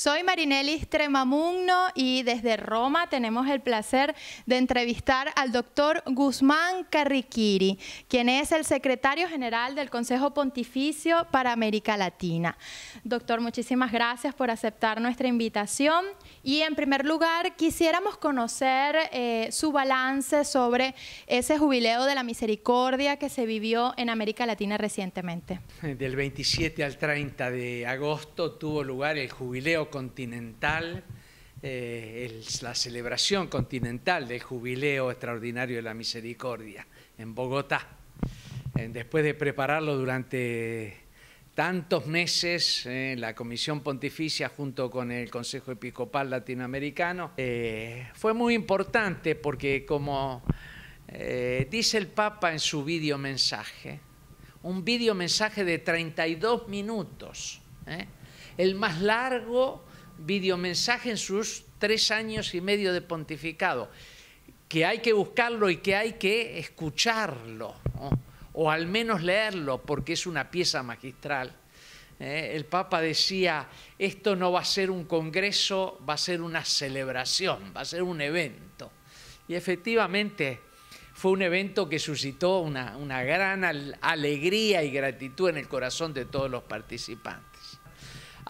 Soy Marinelis Tremamugno y desde Roma tenemos el placer de entrevistar al doctor Guzmán Carriquiri, quien es el secretario general del Consejo Pontificio para América Latina. Doctor, muchísimas gracias por aceptar nuestra invitación y en primer lugar quisiéramos conocer eh, su balance sobre ese jubileo de la misericordia que se vivió en América Latina recientemente. Del 27 al 30 de agosto tuvo lugar el jubileo continental, eh, la celebración continental del jubileo extraordinario de la misericordia en Bogotá. Eh, después de prepararlo durante tantos meses, en eh, la Comisión Pontificia junto con el Consejo Episcopal Latinoamericano, fue muy importante porque como dice el Papa en su video mensaje, un video mensaje de 32 minutos, el más largo videomensaje en sus tres años y medio de pontificado, que hay que buscarlo y que hay que escucharlo, o al menos leerlo, porque es una pieza magistral. ¿eh? El Papa decía, esto no va a ser un congreso, va a ser una celebración, va a ser un evento. Y efectivamente fue un evento que suscitó una, una gran alegría y gratitud en el corazón de todos los participantes.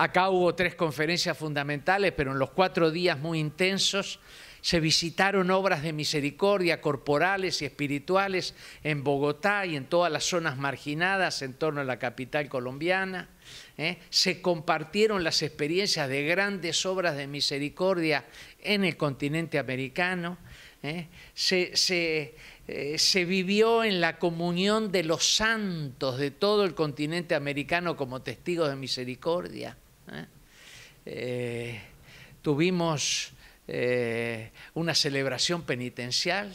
Acá hubo tres conferencias fundamentales, pero en los cuatro días muy intensos se visitaron obras de misericordia corporales y espirituales en Bogotá y en todas las zonas marginadas en torno a la capital colombiana. ¿eh? Se compartieron las experiencias de grandes obras de misericordia en el continente americano. ¿eh? Se, eh, se vivió en la comunión de los santos de todo el continente americano como testigos de misericordia. ¿eh? Eh, tuvimos eh, una celebración penitencial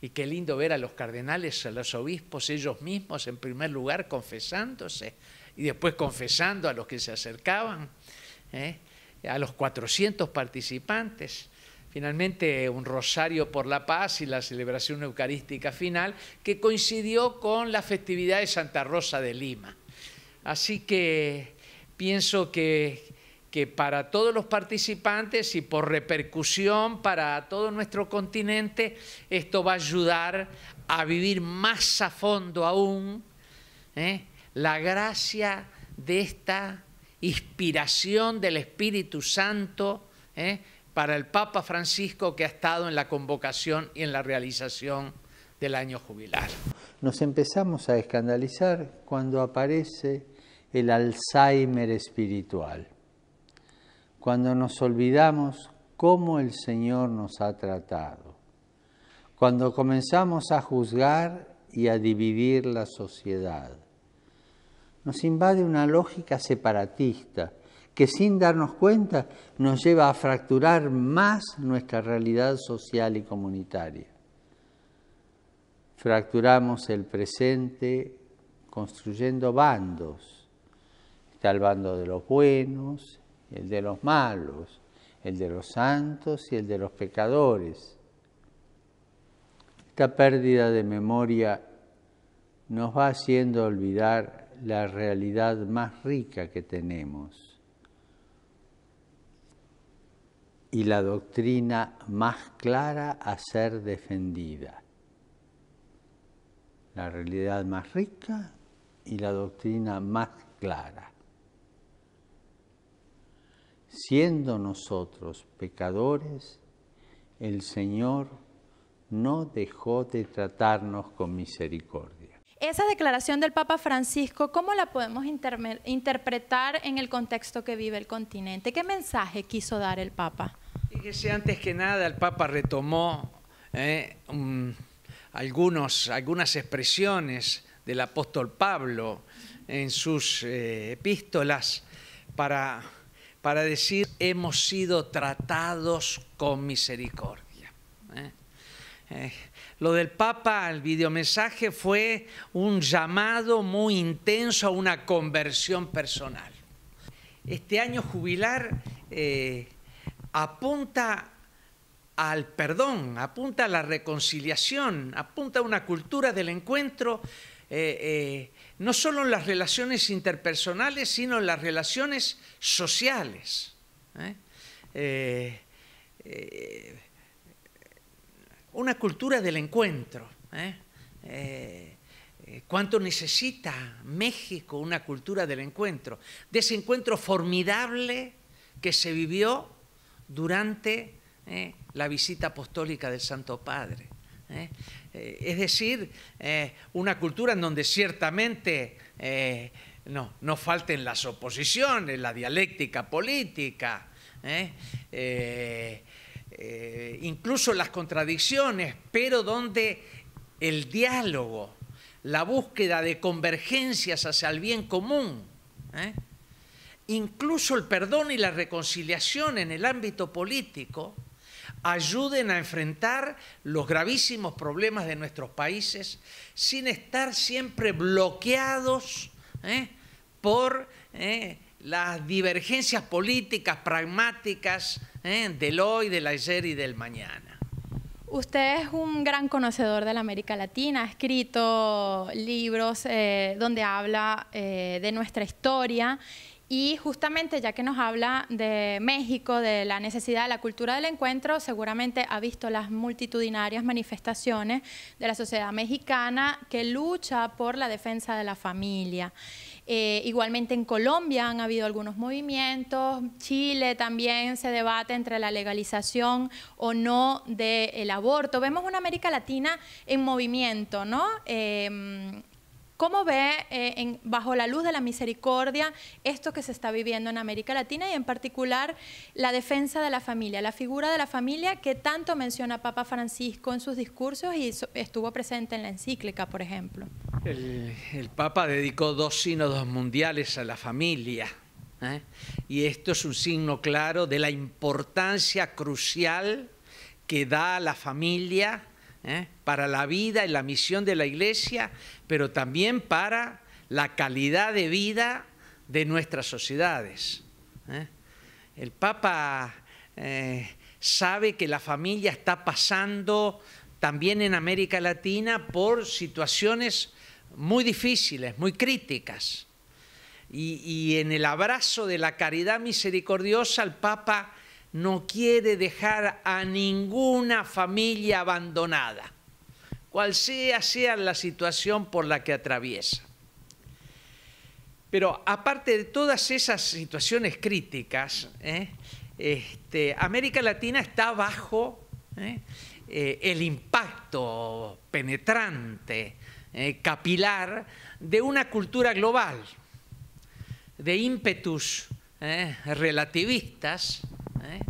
y qué lindo ver a los cardenales, a los obispos, ellos mismos en primer lugar confesándose y después confesando a los que se acercaban, a los 400 participantes. Finalmente, un rosario por la paz y la celebración eucarística final, que coincidió con la festividad de Santa Rosa de Lima. Así que pienso que, que para todos los participantes y por repercusión para todo nuestro continente, esto va a ayudar a vivir más a fondo aún ¿eh? la gracia de esta inspiración del Espíritu Santo ¿eh? para el Papa Francisco que ha estado en la convocación y en la realización del año jubilar. Nos empezamos a escandalizar cuando aparece el Alzheimer espiritual. Cuando nos olvidamos cómo el Señor nos ha tratado. Cuando comenzamos a juzgar y a dividir la sociedad. Nos invade una lógica separatista que sin darnos cuenta nos lleva a fracturar más nuestra realidad social y comunitaria. Fracturamos el presente construyendo bandos salvando de los buenos, el de los malos, el de los santos y el de los pecadores. Esta pérdida de memoria nos va haciendo olvidar la realidad más rica que tenemos y la doctrina más clara a ser defendida. La realidad más rica y la doctrina más clara siendo nosotros pecadores, el Señor no dejó de tratarnos con misericordia. Esa declaración del Papa Francisco, ¿cómo la podemos interpretar en el contexto que vive el continente? ¿Qué mensaje quiso dar el Papa? Fíjese, antes que nada, el Papa retomó eh, algunos, algunas expresiones del apóstol Pablo en sus eh, epístolas para para decir hemos sido tratados con misericordia. ¿eh? Eh, lo del Papa, el videomensaje fue un llamado muy intenso a una conversión personal. Este año jubilar eh, apunta al perdón, apunta a la reconciliación, apunta a una cultura del encuentro eh, eh, no solo en las relaciones interpersonales, sino en las relaciones sociales. ¿eh? una cultura del encuentro. ¿Cuánto necesita México una cultura del encuentro? De ese encuentro formidable que se vivió durante la visita apostólica del Santo Padre. ¿eh? Eh, es decir, eh, una cultura en donde ciertamente no, no falten las oposiciones, la dialéctica política, incluso las contradicciones, pero donde el diálogo, la búsqueda de convergencias hacia el bien común, incluso el perdón y la reconciliación en el ámbito político, ayuden a enfrentar los gravísimos problemas de nuestros países sin estar siempre bloqueados ¿eh? por ¿eh? las divergencias políticas pragmáticas ¿eh? del hoy, del ayer y del mañana. Usted es un gran conocedor de la América Latina, ha escrito libros donde habla de nuestra historia y justamente ya que nos habla de México, de la necesidad de la cultura del encuentro, seguramente ha visto las multitudinarias manifestaciones de la sociedad mexicana que lucha por la defensa de la familia. Eh, igualmente en Colombia han habido algunos movimientos, Chile también se debate entre la legalización o no del aborto. Vemos una América Latina en movimiento, ¿no? Eh, ¿Cómo ve, eh, bajo la luz de la misericordia, esto que se está viviendo en América Latina y en particular la defensa de la familia, la figura de la familia que tanto menciona Papa Francisco en sus discursos y estuvo presente en la encíclica, por ejemplo? El, Papa dedicó dos sínodos mundiales a la familia. ¿eh? Y esto es un signo claro de la importancia crucial que da a la familia ¿eh? para la vida y la misión de la iglesia, pero también para la calidad de vida de nuestras sociedades. ¿eh? El Papa eh, sabe que la familia está pasando también en América Latina por situaciones muy difíciles, muy críticas. y en el abrazo de la caridad misericordiosa, el Papa no quiere dejar a ninguna familia abandonada, cual sea, sea la situación por la que atraviesa. Pero aparte de todas esas situaciones críticas, ¿eh? este, América Latina está bajo ¿eh? Eh, el impacto penetrante, capilar, de una cultura global, de ímpetus relativistas, ¿eh?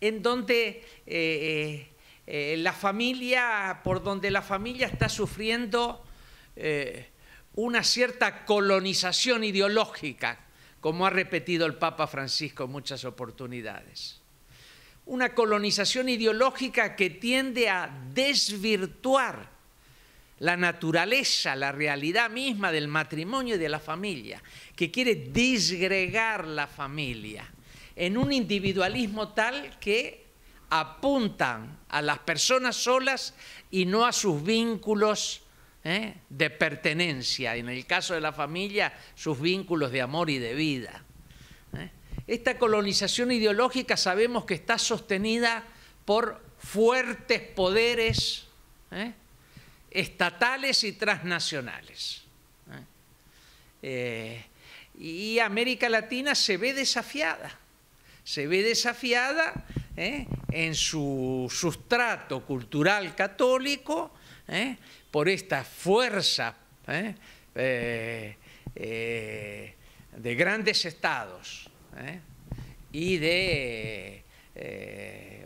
en donde eh, eh, la familia, por donde la familia está sufriendo una cierta colonización ideológica, como ha repetido el Papa Francisco en muchas oportunidades. Una colonización ideológica que tiende a desvirtuar la naturaleza, la realidad misma del matrimonio y de la familia, que quiere disgregar la familia en un individualismo tal que apuntan a las personas solas y no a sus vínculos ¿eh? de pertenencia, en el caso de la familia, sus vínculos de amor y de vida. ¿eh? Esta colonización ideológica sabemos que está sostenida por fuertes poderes ¿eh? estatales y transnacionales. y América Latina se ve desafiada se ve desafiada ¿eh? en su sustrato cultural católico ¿eh? por esta fuerza ¿eh? de grandes estados y de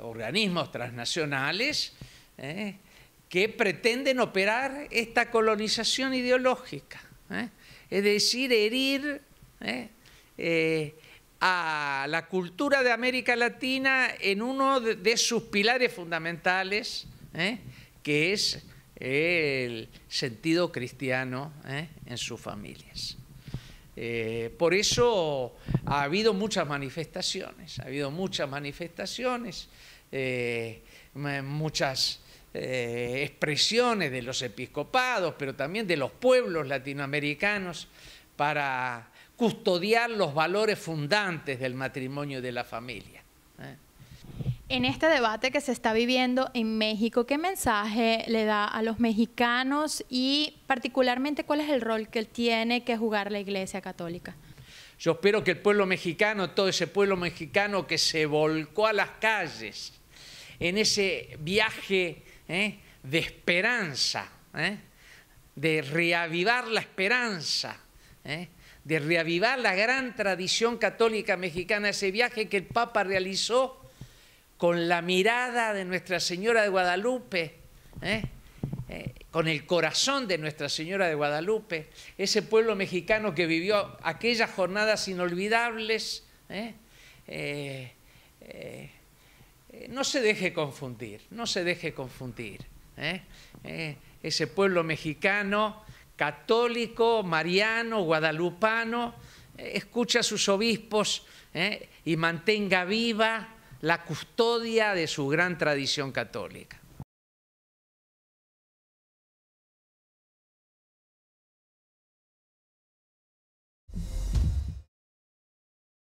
organismos transnacionales que pretenden operar esta colonización ideológica, es decir, herir a la cultura de América Latina en uno de, sus pilares fundamentales, ¿eh? que es el sentido cristiano ¿eh? en sus familias. Eh, por eso ha habido muchas manifestaciones, ha habido muchas manifestaciones, muchas expresiones de los episcopados, pero también de los pueblos latinoamericanos para custodiar los valores fundantes del matrimonio y de la familia. ¿eh? En este debate que se está viviendo en México, ¿qué mensaje le da a los mexicanos y particularmente cuál es el rol que tiene que jugar la Iglesia Católica? Yo espero que el pueblo mexicano, todo ese pueblo mexicano que se volcó a las calles en ese viaje ¿eh? de esperanza, ¿eh? de reavivar la esperanza, ¿eh? de reavivar la gran tradición católica mexicana, ese viaje que el Papa realizó con la mirada de Nuestra Señora de Guadalupe, ¿eh? Eh, con el corazón de Nuestra Señora de Guadalupe, ese pueblo mexicano que vivió aquellas jornadas inolvidables. ¿eh? no se deje confundir, no se deje confundir. ese pueblo mexicano católico, mariano, guadalupano, eh, escucha a sus obispos eh, y mantenga viva la custodia de su gran tradición católica.